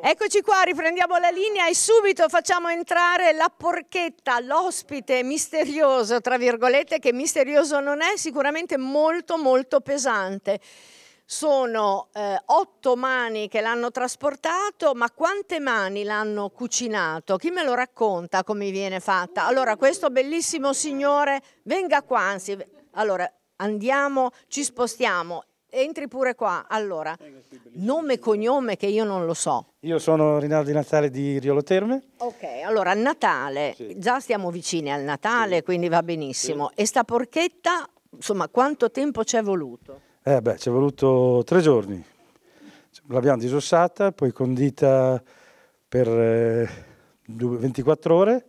Eccoci qua, riprendiamo la linea e subito facciamo entrare la porchetta, l'ospite misterioso, tra virgolette, che misterioso non è, sicuramente molto molto pesante. Sono eh, otto mani che l'hanno trasportato, ma quante mani l'hanno cucinato? Chi me lo racconta come viene fatta? Allora, questo bellissimo signore, venga qua, anzi, allora, andiamo, ci spostiamo. Entri pure qua. Allora, nome e cognome che io non lo so. Io sono Rinaldo di Natale di Riolo Terme. Ok, allora Natale, sì. già stiamo vicini al Natale, sì. quindi va benissimo. Sì. E sta porchetta, insomma, quanto tempo ci è voluto? Eh beh, ci è voluto tre giorni. L'abbiamo disossata, poi condita per 24 eh, ore,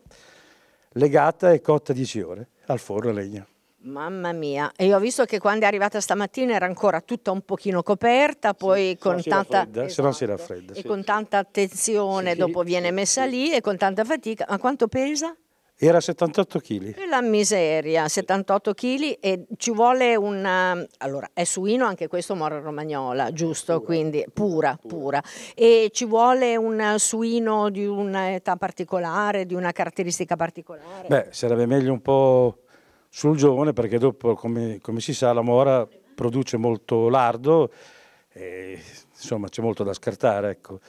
legata e cotta 10 ore al forno a legna. Mamma mia, e io ho visto che quando è arrivata stamattina era ancora tutta un pochino coperta, poi sì, con tanta fredda, esatto, fredda, sì, e con tanta attenzione dopo viene messa lì e con tanta fatica. Ma quanto pesa? Era 78 kg. La miseria, 78 kg e ci vuole un... Allora, è suino anche questo Moro Romagnola, giusto? Pura, Quindi pura, pura, pura, E ci vuole un suino di un'età particolare, di una caratteristica particolare? Beh, sarebbe meglio un po' sul giovane perché dopo, come, come si sa, la Mora produce molto lardo e insomma c'è molto da scartare. Ecco.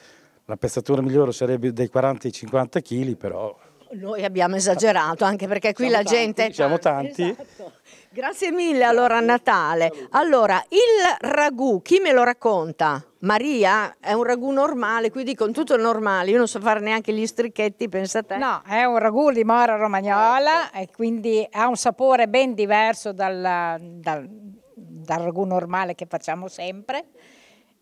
La pezzatura migliore sarebbe dai 40 ai 50 kg, però noi abbiamo esagerato, anche perché qui siamo la tanti, gente... Siamo tanti. Esatto. Grazie mille allora a Natale. Allora, il ragù, chi me lo racconta? Maria è un ragù normale, qui dicono tutto il normale, io non so fare neanche gli stricchetti pensate. No, è un ragù di mora romagnola ecco. e quindi ha un sapore ben diverso dal, dal, dal ragù normale che facciamo sempre.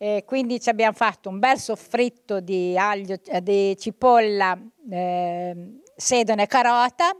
E quindi ci abbiamo fatto un bel soffritto di, aglio, eh, di cipolla, eh, sedone e carota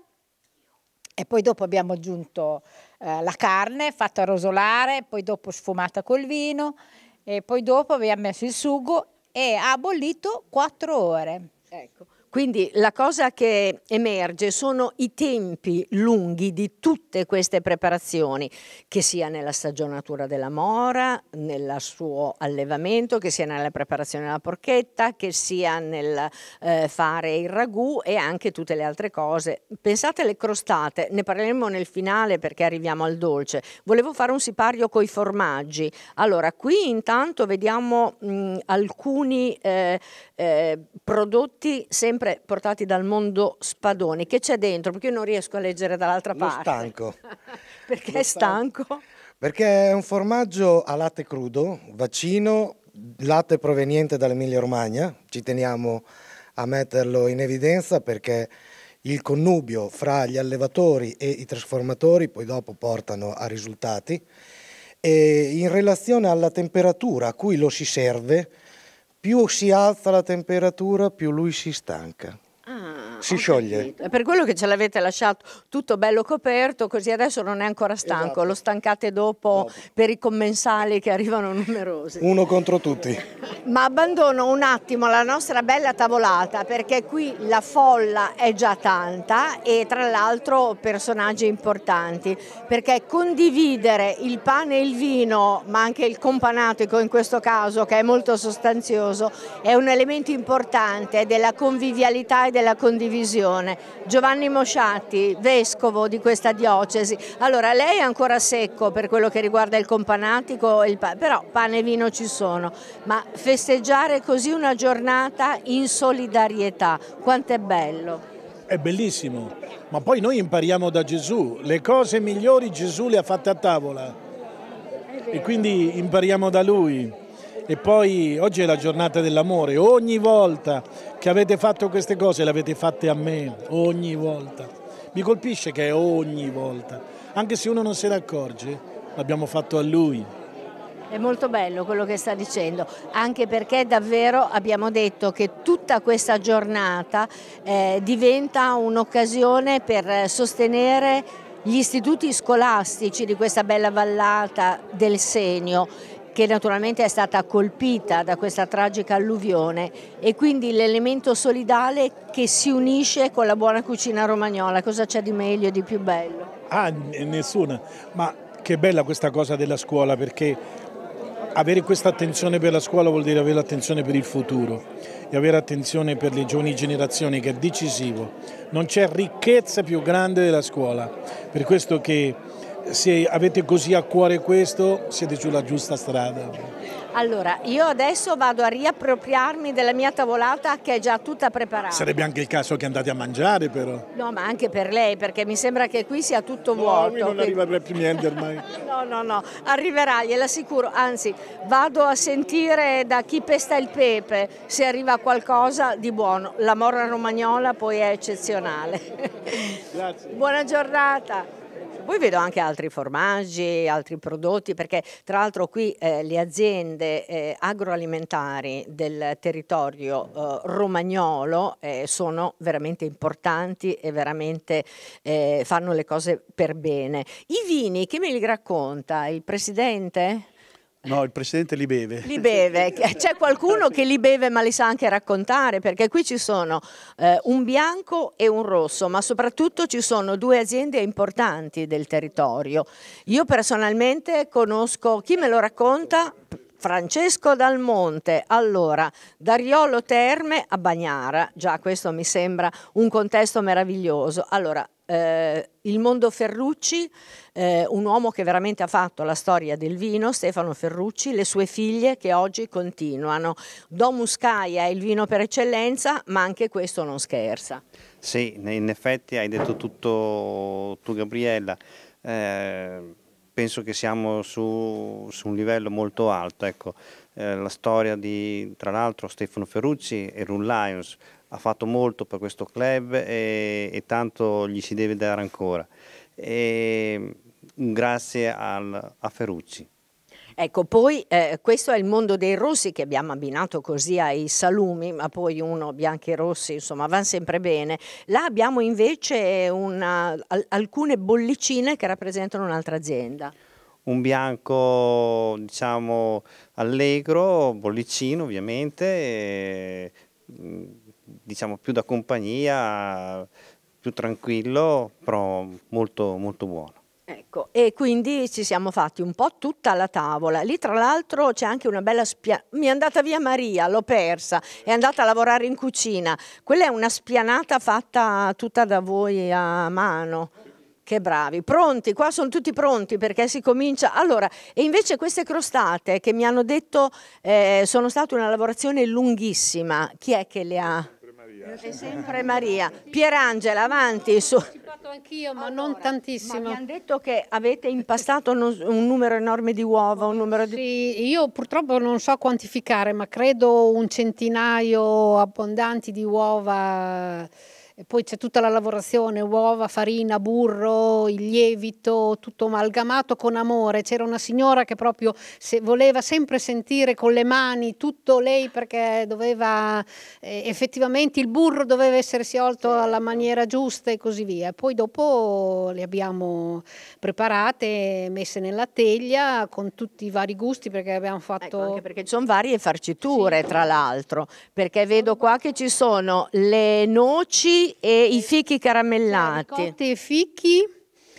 e poi dopo abbiamo aggiunto eh, la carne fatta rosolare, poi dopo sfumata col vino e poi dopo abbiamo messo il sugo e ha bollito 4 ore. Ecco. Quindi la cosa che emerge sono i tempi lunghi di tutte queste preparazioni, che sia nella stagionatura della mora, nel suo allevamento, che sia nella preparazione della porchetta, che sia nel eh, fare il ragù e anche tutte le altre cose. Pensate alle crostate, ne parleremo nel finale perché arriviamo al dolce. Volevo fare un sipario coi formaggi. Allora, qui intanto vediamo mh, alcuni eh, eh, prodotti sempre sempre portati dal mondo Spadoni. Che c'è dentro? Perché io non riesco a leggere dall'altra parte. Stanco. Perché Lo è stanco? Perché è un formaggio a latte crudo, vaccino, latte proveniente dall'Emilia Romagna. Ci teniamo a metterlo in evidenza perché il connubio fra gli allevatori e i trasformatori poi dopo portano a risultati. E in relazione alla temperatura a cui lo si serve, più si alza la temperatura, più lui si stanca si scioglie. È per quello che ce l'avete lasciato tutto bello coperto, così adesso non è ancora esatto. stanco, esatto. lo stancate dopo no. per i commensali che arrivano numerosi. Uno contro tutti. Ma abbandono un attimo la nostra bella tavolata perché qui la folla è già tanta e tra l'altro personaggi importanti, perché condividere il pane e il vino, ma anche il companatico in questo caso che è molto sostanzioso, è un elemento importante della convivialità e della condivisione condivisione. Giovanni Mosciatti, vescovo di questa diocesi. Allora, lei è ancora secco per quello che riguarda il companatico, il pa però pane e vino ci sono. Ma festeggiare così una giornata in solidarietà, quanto è bello. È bellissimo, ma poi noi impariamo da Gesù. Le cose migliori Gesù le ha fatte a tavola e quindi impariamo da lui. E poi oggi è la giornata dell'amore, ogni volta che avete fatto queste cose le avete fatte a me, ogni volta. Mi colpisce che è ogni volta, anche se uno non se ne accorge, l'abbiamo fatto a lui. È molto bello quello che sta dicendo, anche perché davvero abbiamo detto che tutta questa giornata eh, diventa un'occasione per sostenere gli istituti scolastici di questa bella vallata del Senio che naturalmente è stata colpita da questa tragica alluvione e quindi l'elemento solidale che si unisce con la buona cucina romagnola. Cosa c'è di meglio e di più bello? Ah, nessuna, ma che bella questa cosa della scuola perché avere questa attenzione per la scuola vuol dire avere attenzione per il futuro e avere attenzione per le giovani generazioni che è decisivo. Non c'è ricchezza più grande della scuola, per questo che se avete così a cuore questo siete sulla giusta strada. Allora, io adesso vado a riappropriarmi della mia tavolata che è già tutta preparata. Sarebbe anche il caso che andate a mangiare però. No, ma anche per lei, perché mi sembra che qui sia tutto no, vuoto. No, non che... arriva più niente ormai. no, no, no, arriverà, gliel'assicuro. Anzi, vado a sentire da chi pesta il pepe se arriva qualcosa di buono. La morra romagnola poi è eccezionale. Grazie. Buona giornata. Poi vedo anche altri formaggi, altri prodotti, perché tra l'altro qui eh, le aziende eh, agroalimentari del territorio eh, romagnolo eh, sono veramente importanti e veramente eh, fanno le cose per bene. I vini, che me li racconta il Presidente? No, il Presidente li beve. Li beve. C'è qualcuno che li beve ma li sa anche raccontare, perché qui ci sono eh, un bianco e un rosso, ma soprattutto ci sono due aziende importanti del territorio. Io personalmente conosco, chi me lo racconta? Francesco Dal Monte, allora Dariolo Terme a Bagnara, già questo mi sembra un contesto meraviglioso. Allora, eh, il mondo Ferrucci, eh, un uomo che veramente ha fatto la storia del vino, Stefano Ferrucci, le sue figlie che oggi continuano. Domus Caia è il vino per eccellenza, ma anche questo non scherza. Sì, in effetti hai detto tutto tu Gabriella. Eh, penso che siamo su, su, un livello molto alto. Ecco. Eh, la storia di, tra l'altro, Stefano Ferrucci e Run Lions, ha fatto molto per questo club e, e tanto gli si deve dare ancora. E, mm, grazie al, a Ferrucci. Ecco, poi eh, questo è il mondo dei rossi che abbiamo abbinato così ai salumi, ma poi uno bianchi e rossi, insomma, va sempre bene. Là abbiamo invece una, al, alcune bollicine che rappresentano un'altra azienda. Un bianco, diciamo, allegro, bollicino ovviamente, e, mm, diciamo più da compagnia, più tranquillo, però molto, molto buono. Ecco, e quindi ci siamo fatti un po' tutta la tavola. Lì tra l'altro c'è anche una bella spianata. Mi è andata via Maria, l'ho persa, è andata a lavorare in cucina. Quella è una spianata fatta tutta da voi a mano. Che bravi, pronti, qua sono tutti pronti perché si comincia. Allora, e invece queste crostate che mi hanno detto eh, sono state una lavorazione lunghissima, chi è che le ha? È sempre Maria. Pierangela, avanti. Ho partecipato anch'io, ma non tantissimo. Ma mi hanno detto che avete impastato un numero enorme di uova. Di... Sì, io purtroppo non so quantificare, ma credo un centinaio abbondanti di uova e poi c'è tutta la lavorazione, uova, farina, burro, il lievito, tutto amalgamato con amore. C'era una signora che proprio se voleva sempre sentire con le mani tutto lei perché doveva eh, effettivamente il burro doveva essersi sciolto certo. alla maniera giusta e così via. Poi dopo le abbiamo preparate, messe nella teglia con tutti i vari gusti perché abbiamo ecco, fatto... Ecco, anche perché ci sono varie farciture sì. tra l'altro, perché vedo qua che ci sono le noci e i eh, fichi caramellati. Cioè, ricotti e fichi,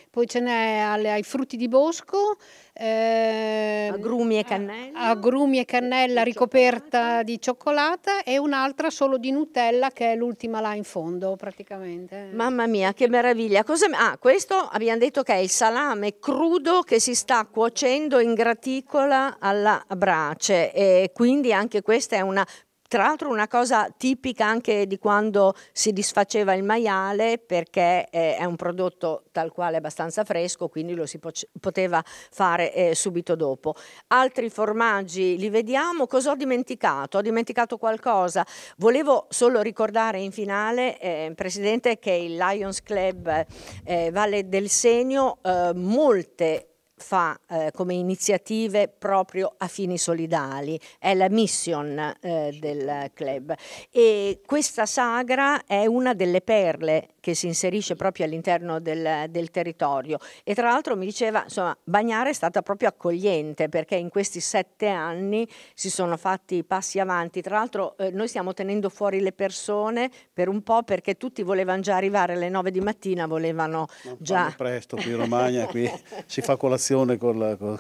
poi ce n'è ai frutti di bosco, ehm, agrumi e eh, cannella, agrumi e cannella ricoperta cioccolata. di cioccolata e un'altra solo di Nutella che è l'ultima là in fondo praticamente. Mamma mia, che meraviglia! Cosa, ah, questo abbiamo detto che è il salame crudo che si sta cuocendo in graticola alla brace e quindi anche questa è una tra l'altro una cosa tipica anche di quando si disfaceva il maiale perché eh, è un prodotto tal quale abbastanza fresco, quindi lo si poteva fare eh, subito dopo. Altri formaggi li vediamo, cosa ho dimenticato? Ho dimenticato qualcosa? Volevo solo ricordare in finale, eh, Presidente, che il Lions Club eh, Valle del Senio molte fa eh, come iniziative proprio a fini solidali, è la mission eh, del club e questa sagra è una delle perle che si inserisce proprio all'interno del, del, territorio e tra l'altro mi diceva insomma Bagnare è stata proprio accogliente perché in questi sette anni si sono fatti passi avanti, tra l'altro eh, noi stiamo tenendo fuori le persone per un po' perché tutti volevano già arrivare alle nove di mattina, volevano non già... presto qui in Romagna, qui si fa colazione relazione con, la, con,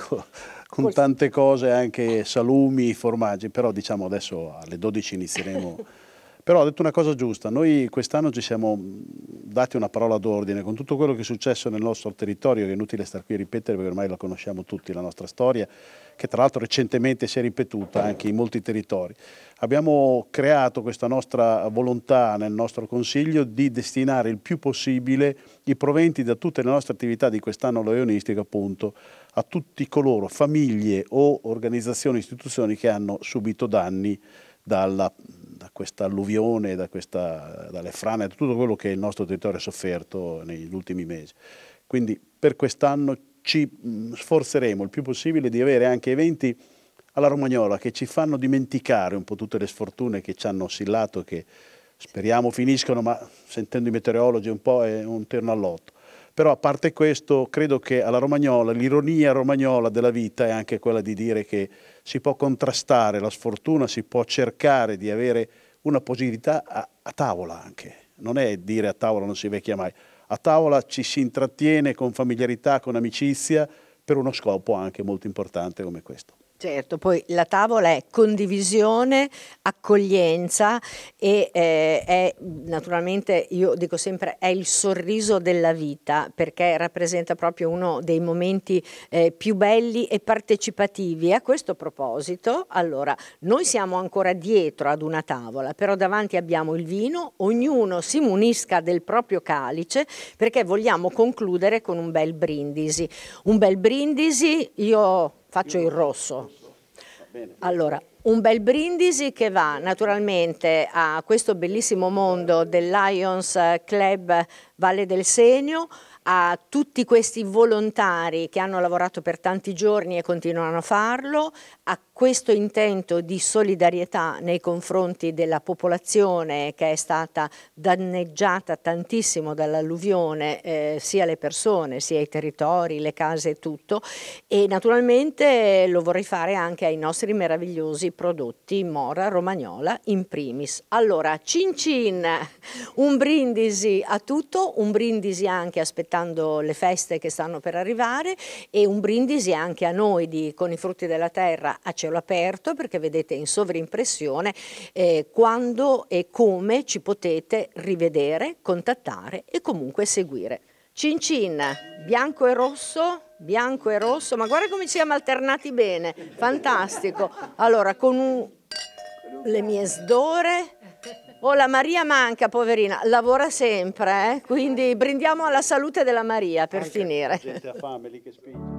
con tante cose, anche salumi, formaggi, però diciamo adesso alle 12 inizieremo Però ha detto una cosa giusta, noi quest'anno ci siamo mm, dati una parola d'ordine con tutto quello che è successo nel nostro territorio, che è inutile star qui a ripetere perché ormai la conosciamo tutti, la nostra storia, che tra l'altro recentemente si è ripetuta anche in molti territori. Abbiamo creato questa nostra volontà nel nostro Consiglio di destinare il più possibile i proventi da tutte le nostre attività di quest'anno leonistico appunto a tutti coloro, famiglie o organizzazioni, istituzioni che hanno subito danni dalla questa alluvione, da questa, dalle frane, da tutto quello che il nostro territorio ha sofferto negli ultimi mesi. Quindi per quest'anno ci mm, sforzeremo il più possibile di avere anche eventi alla Romagnola che ci fanno dimenticare un po' tutte le sfortune che ci hanno ossillato, che speriamo finiscono, ma sentendo i meteorologi un po' è un terno all'otto. Però a parte questo, credo che alla Romagnola, l'ironia romagnola della vita è anche quella di dire che si può contrastare la sfortuna, si può cercare di avere una positività a, a tavola anche. Non è dire a tavola non si vecchia mai. A tavola ci si intrattiene con familiarità, con amicizia, per uno scopo anche molto importante come questo. Certo, poi la tavola è condivisione, accoglienza e eh, è naturalmente, io dico sempre, è il sorriso della vita perché rappresenta proprio uno dei momenti eh, più belli e partecipativi. E a questo proposito, allora, noi siamo ancora dietro ad una tavola, però davanti abbiamo il vino, ognuno si munisca del proprio calice perché vogliamo concludere con un bel brindisi. Un bel brindisi, io Faccio il rosso. Allora, un bel brindisi che va naturalmente a questo bellissimo mondo del Lions Club Valle del Senio, a tutti questi volontari che hanno lavorato per tanti giorni e continuano a farlo, a questo intento di solidarietà nei confronti della popolazione che è stata danneggiata tantissimo dall'alluvione, eh, sia le persone, sia i territori, le case e tutto, e naturalmente lo vorrei fare anche ai nostri meravigliosi prodotti Mora Romagnola in primis. Allora, cin cin, un brindisi a tutto, un brindisi anche aspettando le feste che stanno per arrivare e un brindisi anche a noi di Con i frutti della terra a Cerro cielo aperto perché vedete in sovrimpressione eh, quando e come ci potete rivedere, contattare e comunque seguire. Cin cin, bianco e rosso, bianco e rosso, ma guarda come ci siamo alternati bene, fantastico. Allora, con un... le mie sdore, Oh, la Maria manca, poverina, lavora sempre, eh? quindi brindiamo alla salute della Maria per Anche finire. La gente ha fame lì che spinge.